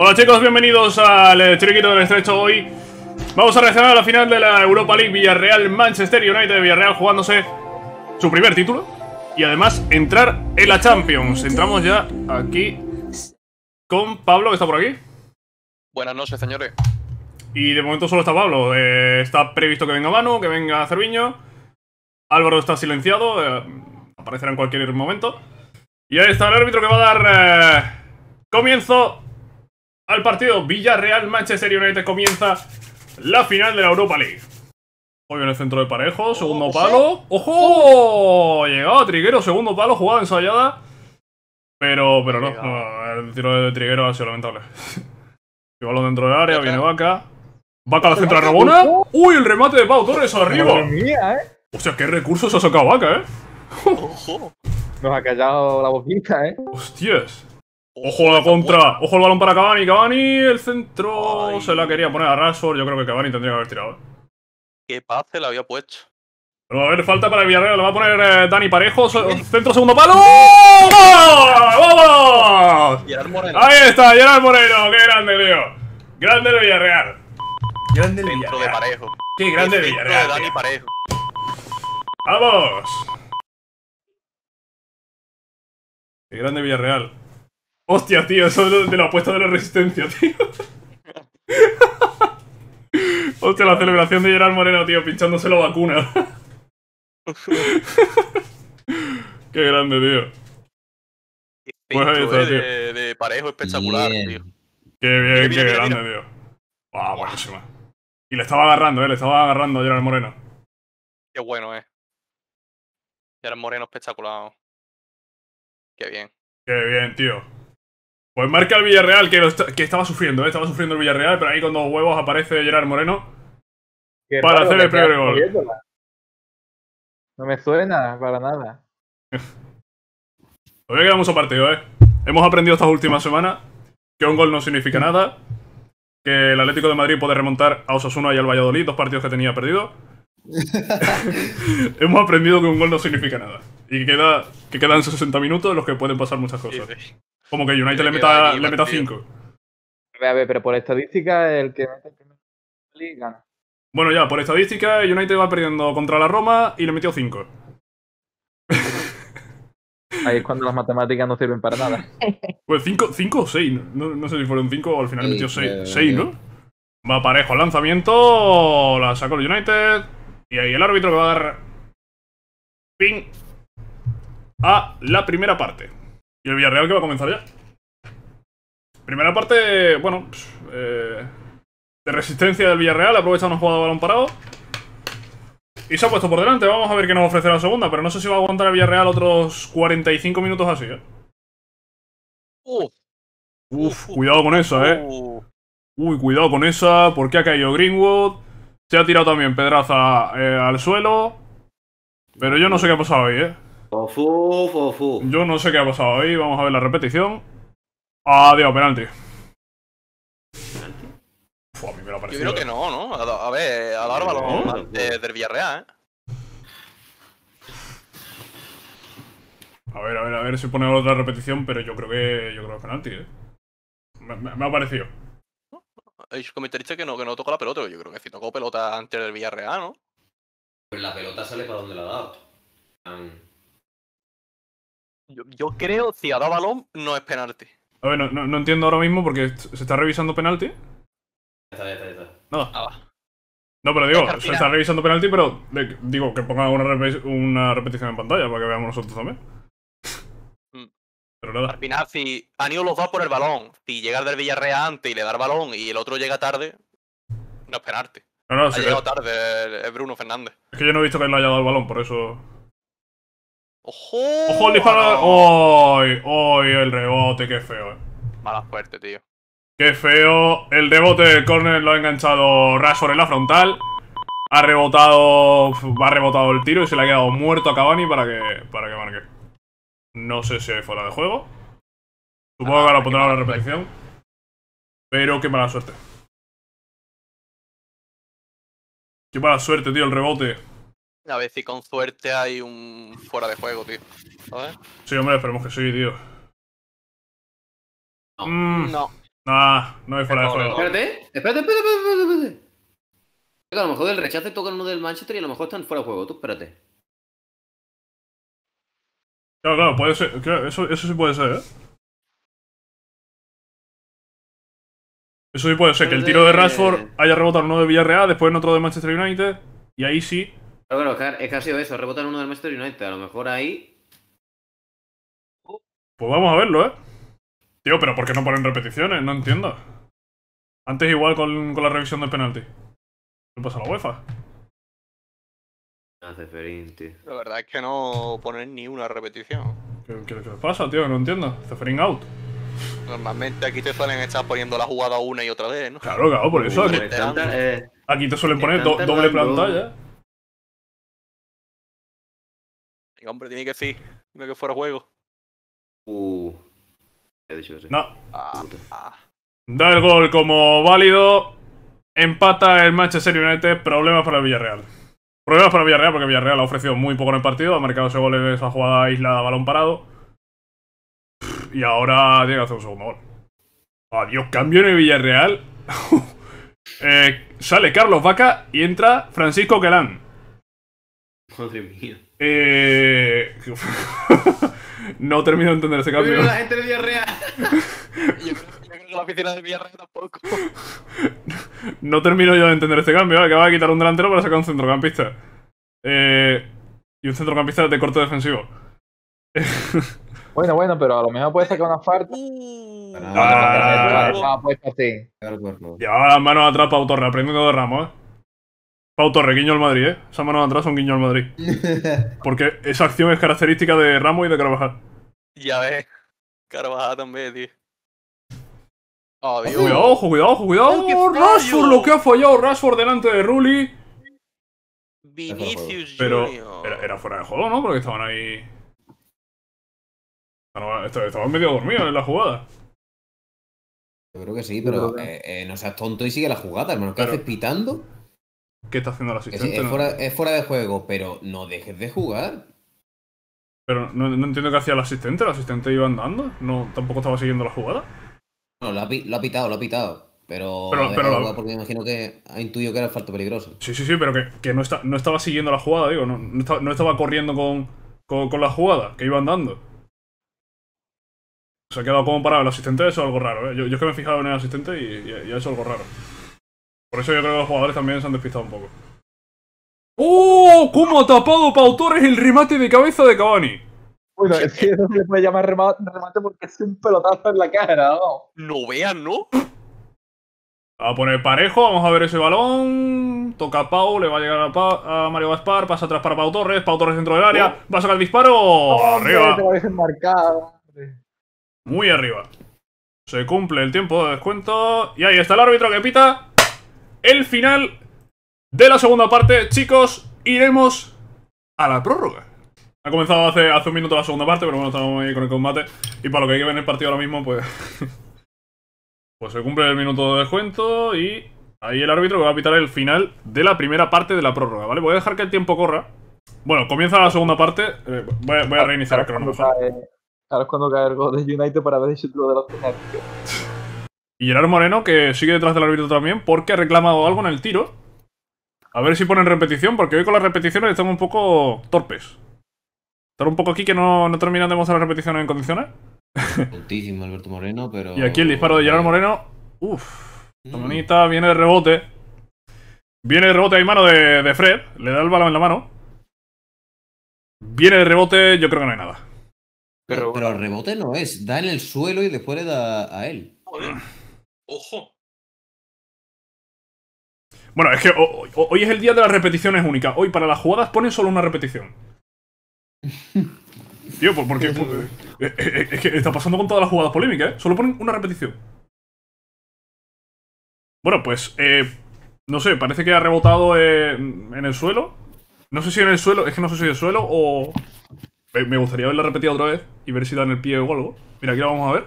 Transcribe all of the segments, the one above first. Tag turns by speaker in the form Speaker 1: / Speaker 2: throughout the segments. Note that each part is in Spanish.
Speaker 1: Hola chicos, bienvenidos al eh, Chiringuito del Estrecho hoy Vamos a reaccionar a la final de la Europa League Villarreal-Manchester United Villarreal jugándose su primer título Y además entrar en la Champions Entramos ya aquí con Pablo, que está por aquí Buenas noches señores Y de momento solo está Pablo eh, Está previsto que venga Manu, que venga Cerviño Álvaro está silenciado eh, Aparecerá en cualquier momento Y ahí está el árbitro que va a dar comienzo al partido Villarreal-Manchester United comienza la final de la Europa League. Hoy en el centro de parejo, segundo palo. ¡Ojo! Llegaba Triguero, segundo palo, jugada ensayada. Pero, pero no, el tiro de Triguero ha sido lamentable. balón dentro del área, viene Vaca. Vaca la central Rabona. ¡Uy, el remate de Pau Torres arriba! Eh. O sea, qué recursos ha sacado Vaca, ¿eh? Nos ha callado la boquita, ¿eh? ¡Hostias! ¡Ojo a la contra! ¡Ojo el balón para Cavani! ¡Cavani! El centro se la quería poner a Rashford. Yo creo que Cavani tendría que haber tirado. ¡Qué pase la había puesto! Pero a ver, falta para el Villarreal. lo va a poner eh, Dani Parejo. Centro, segundo palo. ¡Vamos! Ahí está, Gerard Moreno. ¡Qué grande, tío! ¡Grande el Villarreal! ¡Grande el de Parejo. ¡Qué grande el Villarreal! de Dani Parejo. ¡Vamos! ¡Qué grande Villarreal! Hostia, tío, eso de, la apuesta de la resistencia, tío. Hostia, la celebración de Gerard Moreno, tío, pinchándose la vacuna. Qué grande, tío. Bueno pues tío. De, parejo espectacular, tío. Qué bien, qué, grande, tío. Wow, ah, buenísima. Y le estaba agarrando, eh, le estaba agarrando a Gerard Moreno. Qué bueno, eh. Gerard Moreno espectacular. Qué bien. Qué bien, tío. Pues marca el Villarreal, que, estaba sufriendo, ¿eh? estaba sufriendo el Villarreal, pero ahí con dos huevos aparece Gerard Moreno para hacer el primer gol. No me suena para nada. Todavía queda mucho partido, ¿eh? Hemos aprendido estas últimas semanas que un gol no significa nada, que el Atlético de Madrid puede remontar a Osasuna y al Valladolid, dos partidos que tenía perdido. Hemos aprendido que un gol no significa nada y que, queda, que quedan 60 minutos en los que pueden pasar muchas cosas. Como que United le meta, le meta ver, A ver, pero por estadística, el que mete el primer gana. Bueno, ya, por estadística, United va perdiendo contra la Roma y le metió 5. Ahí es cuando las matemáticas no sirven para nada. Pues 5 o 6, no, sé si fueron 5 o al final metió 6, ¿no? Va parejo al lanzamiento, la sacó el United y ahí el árbitro que va a dar fin a la primera parte el Villarreal que va a comenzar ya. Primera parte, bueno, eh, de resistencia del Villarreal. Aprovecha una jugada de balón parado. Y se ha puesto por delante. Vamos a ver qué nos ofrece la segunda. Pero no sé si va a aguantar el Villarreal otros 45 minutos así, ¿eh? Uf, cuidado con esa, ¿eh? Uy, cuidado con esa. Porque ha caído Greenwood. Se ha tirado también Pedraza eh, al suelo. Pero yo no sé qué ha pasado ahí, ¿eh? Fofú, fofú. Yo no sé qué ha pasado ahí. Vamos a ver la repetición. Adiós, penalti. ¿Penalti? a mí me lo ha parecido. Yo creo que no, ¿no? A, ver, a Álvaro ¿No? del Villarreal, ¿eh? A ver, a ver, a ver si pone otra repetición, pero yo creo que yo creo que es penalti, ¿eh? Me, ha parecido. El comentarista que no, que no tocó la pelota, yo creo que sí tocó pelota antes del Villarreal, ¿no? Pues la pelota sale para donde la ha dado. Yo, creo, si ha dado balón, no es penalti. A ver, no, entiendo ahora mismo porque se está revisando penalti. Está, está, está. No. no, pero digo, se está revisando penalti, ah, pero digo que ponga una, una, repetición en pantalla para que veamos nosotros también. Mm. Pero nada. Al final, si han ido los dos por el balón, si llega del Villarreal antes y le da el balón y el otro llega tarde, no es penalti. No, no, ha sí, llegado tarde es Bruno Fernández. Es que yo no he visto que él le haya dado el balón, por eso. ¡Ojo! ¡Ojo el disparo! ¡Ay! ¡Ay! El rebote, qué feo. Eh. Mala suerte, tío. Qué feo. El rebote del corner lo ha enganchado Rashford en la frontal. Ha rebotado. Ha rebotado el tiro y se le ha quedado muerto a Cavani para que. para que marque. No sé si hay fuera de juego. Supongo que ahora ah, pondrá la repetición. Pero qué mala suerte. Qué mala suerte, tío, el rebote. A ver si con suerte hay un fuera de juego, tío. ¿Sabes? Sí, hombre, esperemos que sí, tío. No. Mm. No. Ah, no hay fuera de juego. Espérate, espérate, espérate, espérate, a lo mejor el rechazo toca uno del Manchester y a lo mejor están fuera de juego. Tú espérate. Claro, claro, puede ser. Claro, eso, eso sí puede ser, ¿eh? Eso sí puede ser, que el tiro de Rashford haya rebotado en uno de Villarreal, después en otro de Manchester United, y ahí sí pero bueno es casi ha sido eso, rebotar uno del Manchester United. A lo mejor ahí. Pues vamos a verlo, ¿eh? Tío, pero ¿por qué no ponen repeticiones? No entiendo. Antes igual con, la revisión del penalti. ¿Qué pasa la UEFA? Hace ah, La verdad es que no ponen ni una repetición. ¿Qué, qué, pasa, tío? No entiendo. Ceferín out. Normalmente aquí te suelen estar poniendo la jugada una y otra vez, ¿no? Claro, claro, por eso. aquí, eh, aquí, te suelen poner doble pantalla. Hombre, tiene que sí. No que fuera juego. Uh, he No. Ah. Da el gol como válido. Empata el Manchester United. Problemas para el Villarreal. Problemas para el Villarreal porque Villarreal ha ofrecido muy poco en el partido. Ha marcado ese gol en esa jugada aislada, balón parado. Y ahora Llega a hacer un segundo gol. Adiós, cambio en el Villarreal. Eh, sale Carlos Vaca y entra Francisco Quelán. Madre mía. Eh... no termino de entender ese cambio. la gente de Villarreal. yo, creo, la oficina de diarrea tampoco. no termino yo de entender ese cambio. va ¿eh? de quitar un delantero para sacar un centrocampista. Eh... y un centrocampista de corte defensivo. bueno, bueno, pero a lo mejor puede sacar una falta. Uh. Ah, ah, ah, Llevaba las manos atrás para autorreaprendiendo de Ramos. ¿eh? Pau Torre, guiño al Madrid, ¿eh? Esa mano de atrás un guiño al Madrid. Porque esa acción es característica de Ramos y de Carvajal. Ya ves. Carvajal también, tío. Oh, Dios. cuidado, cuidado, cuidado. Rashford, lo que ha fallado Rashford delante de Rulli. Vinicius Pero era, fuera de juego, ¿no? Porque estaban ahí. Estaban medio dormidos en la jugada. Yo creo que sí, pero eh, eh, no seas tonto y sigue la jugada, hermano. ¿Qué haces pitando? ¿Qué está haciendo el asistente? Es, fuera, de juego, pero no dejes de jugar. Pero no, entiendo qué hacía el asistente. El asistente iba andando. No, tampoco estaba siguiendo la jugada. No, lo ha, pitado, lo ha pitado. Pero, pero, porque imagino que ha intuido que era el falto peligroso. Sí, sí, sí, pero que, no, estaba siguiendo la jugada, digo. No, estaba corriendo con, la jugada, que iba andando. Se ha quedado como parado el asistente, eso es algo raro. ¿eh? Yo, es que me he fijado en el asistente y, y, y ha hecho algo raro. Por eso yo creo que los jugadores también se han despistado un poco. ¡Oh! ¿Cómo ha tapado Pau Torres el remate de cabeza de Cavani? Bueno, es que no se le puede remate porque es un pelotazo en la cara, ¿no? No vean, ¿no? A poner parejo, vamos a ver ese balón. Toca a Pau, le va a llegar a, Mario Gaspar, pasa atrás para Pau Torres, Pau Torres dentro del área, oh. va a sacar el disparo. Oh, arriba. Muy arriba. Se cumple el tiempo de descuento. Y ahí está el árbitro que pita el final de la segunda parte. Chicos, iremos a la prórroga. Ha comenzado hace, hace un minuto la segunda parte, pero bueno, estamos ahí con el combate. Y para lo que hay que ver en el partido ahora mismo, pues... pues se cumple el minuto de descuento y... Ahí el árbitro va a pitar el final de la primera parte de la prórroga, ¿vale? Voy a dejar que el tiempo corra. Bueno, comienza la segunda parte. Eh, voy, a, ah, reiniciar el cronómetro. Ahora es cuando el de United para ver si lo de los y Gerard Moreno, que sigue detrás del árbitro también, porque ha reclamado algo en el tiro. A ver si ponen repetición, porque hoy con las repeticiones estamos un poco torpes. Estar un poco aquí que no, no terminan de mostrar las repeticiones en condiciones. Alberto Moreno, pero... Y aquí el disparo de Gerard Moreno. Uf, la mm. manita viene de rebote. Viene de rebote hay mano de, Fred. Le da el balón en la mano. Viene de rebote, yo creo que no hay nada. Pero, pero el rebote no es. Da en el suelo y después le da a él. Joder. Ojo. Bueno, es que hoy, es el día de las repeticiones únicas. Hoy para las jugadas ponen solo una repetición. Tío, ¿por, porque eh, eh, eh, es que está pasando con todas las jugadas polémicas, ¿eh? Solo ponen una repetición. Bueno, pues, no sé, parece que ha rebotado en el suelo. No sé si en el suelo, es que no sé si en el suelo o... Me gustaría verla repetida otra vez y ver si da en el pie o algo. Mira, aquí la vamos a ver.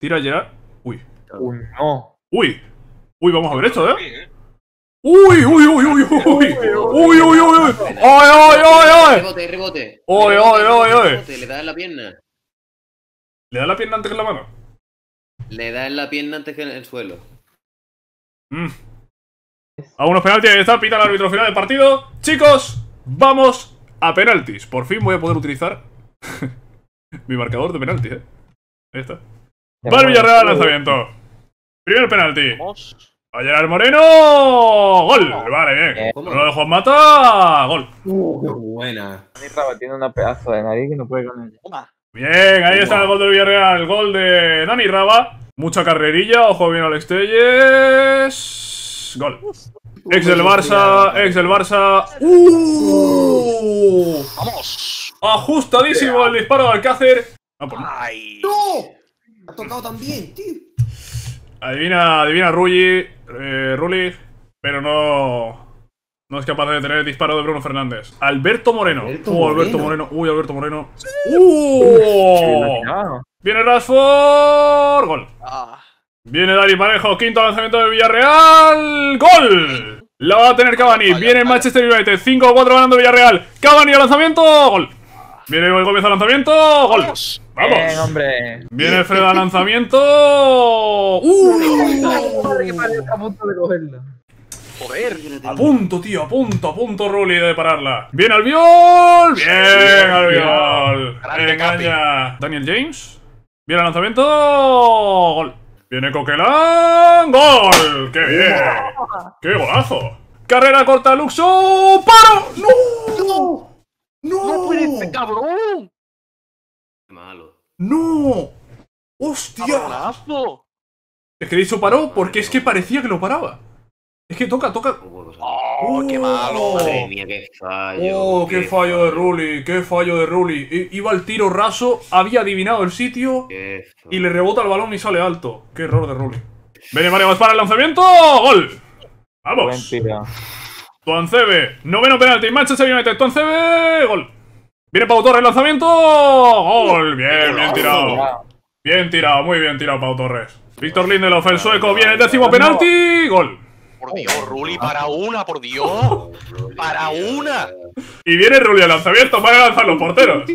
Speaker 1: Tira ya. Uy, un no. Uy. Uy, vamos a ver esto, ¿eh? ¿eh? Uy, uy, uy, uy, uy. Uy, uy, uy, uy. ¡Oy, Rebote, rebote. ¡Oy, oy, oy, oy! Le da la pierna. ¿Le da la pierna antes que en la mano? Le da en la pierna antes que en el suelo. Mm. A unos penaltis Ahí está pita el árbitro final del partido. Chicos, vamos a penaltis. Por fin voy a poder utilizar mi marcador de penaltis, eh. Ahí está. Va el Villarreal lanzamiento. Primer penalti. Vamos. a llegar Moreno. Gol. Vale, bien. Eh, no lo Juan Mata! Gol. Uh, qué uh. buena. Tiene una pedazo de nariz que no puede con Bien, ahí está el gol del Villarreal, gol de Nani Raba. Mucha carrerilla, ojo bien al Estelles. Gol. Ex del Barça, ex del Barça. ¡Uh! ¡Vamos! Ajustadísimo el disparo de Alcácer. ¡Ay! ¡No! Ha tocado también, tío. Adivina, adivina Rulli, eh, pero no, no es capaz de tener el disparo de Bruno Fernández. Alberto Moreno. Alberto, Alberto Moreno. Uy, Alberto Moreno. Uh, viene Rashford. Gol. Ah. Viene Dani Parejo. Quinto lanzamiento de Villarreal. Gol. La va a tener Cavani. viene Manchester United. 5-4 ganando Villarreal. Cavani al lanzamiento. Gol. Viene Gómez al lanzamiento. Gol. ¡Vamos! Bien, eh, hombre. Viene Fred al lanzamiento. ¡Uh! A punto de cogerla. Joder. A punto, tío, a punto, a punto, Rulli, de pararla. ¡Bien, Albiol! ¡Bien, Albiol! ¡Engaña! Daniel James. Viene al lanzamiento! ¡Gol! ¡Viene Coquelán! ¡Gol! ¡Qué bien! ¡Qué golazo! ¡Carrera corta, Luxo! ¡Paro! ¡No! ¡No! ¡No! ¡No puede este cabrón! malo. ¡No! ¡Hostia! Es que de hecho paró porque es que parecía que lo paraba. Es que toca, toca. ¡Oh, pues, ¡Oh, ¡Oh! qué malo! qué fallo. ¡Oh, qué, fallo, de Rulli! ¡Qué fallo de Rulli! Iba al tiro raso, había adivinado el sitio y le rebota el balón y sale alto. ¡Qué error de Rulli! Vene, vale, para el lanzamiento. ¡Gol! ¡Vamos! Tuancebe, noveno penalti, Manchester United, Tuancebe, gol. Viene Pau Torres, lanzamiento. Gol, bien, bien tirado. Bien tirado, muy bien tirado Pau Torres. Víctor Lindelof, el sueco, viene el décimo penalti. Gol. Por Dios, Ruli, para una, por Dios. Para una. Y viene Ruli al lanzamiento, para a lanzar los porteros.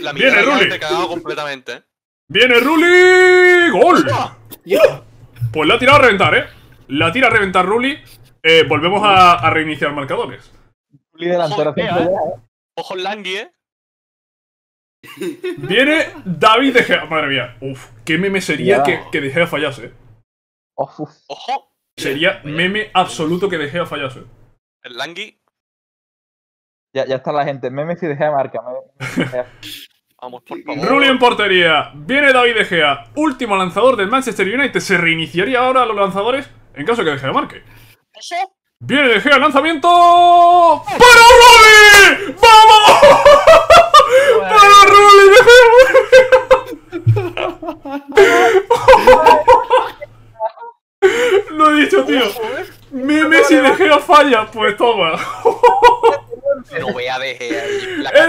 Speaker 1: la viene Ruli. Te cagado completamente. ¿eh? Viene Ruli. Gol. Pues la ha tirado a reventar, ¿eh? La tira a reventar Ruli. Eh, volvemos a, reiniciar marcadores. Ruli delantero. Ojo Langui, ¿eh? Viene David de Gea. Madre mía. Uf, qué meme sería que, que De Gea fallase. Ojo. Sería meme absoluto que De Gea fallase. El Langui. Ya, ya está la gente. Meme si De Gea marca. Vamos, por favor. Rulli en portería. Viene David De Gea. Último lanzador del Manchester United. ¿Se reiniciaría ahora los lanzadores en caso que De Gea marque? ¿Eso? Viene de Gea lanzamiento. ¡Para Rolly! ¡Vamos! ¡Para Rolly de Lo he dicho, tío. Mi Messi de Gea falla. Pues toma. El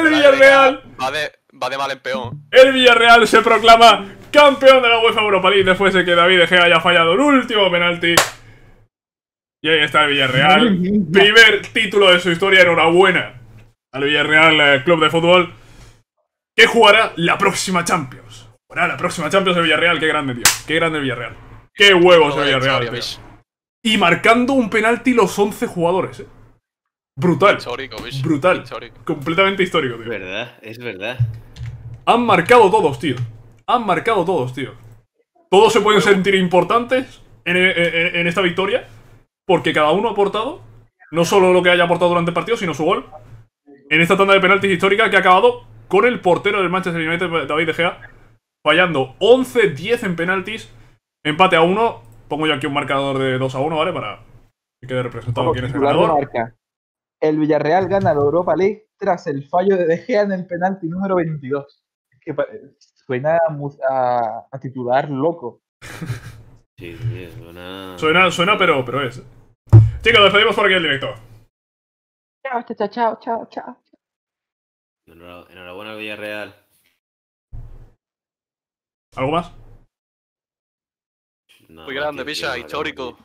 Speaker 1: Villarreal. Va de, va de mal en peón. El Villarreal se proclama campeón de la UEFA Europa League después de que David De Gea haya fallado el último penalti y ahí está el Villarreal. Primer título de su historia, enhorabuena al Villarreal el eh, Club de Fútbol. Que jugará la próxima Champions. Jugará la próxima Champions de Villarreal. Qué grande, tío. Qué grande el Villarreal. Qué huevos el Villarreal. Y marcando un penalti los 11 jugadores, eh. Brutal. Brutal. Completamente histórico, tío. Es verdad, es verdad. Han marcado todos, tío. Han marcado todos, tío. Todos se pueden sentir importantes en esta victoria porque cada uno ha aportado, no solo lo que haya aportado durante el partido, sino su gol, en esta tanda de penaltis histórica que ha acabado con el portero del Manchester United, David De Gea, fallando 11-10 en penaltis, empate a 1. Pongo yo aquí un marcador de 2 a 1, ¿vale? Para que quede representado es el El Villarreal gana la Europa League tras el fallo de De Gea en el penalti número 22. que suena a, titular loco. Sí, sí, suena... suena... pero, pero es. Chicos, despedimos por aquí el directo. Chao, chao, chao, chao, chao. Enhorabuena al Villarreal. ¿Algo más? No, Muy grande, pilla, histórico.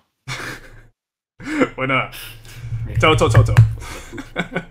Speaker 1: bueno, pues chao, chao, chao, chao.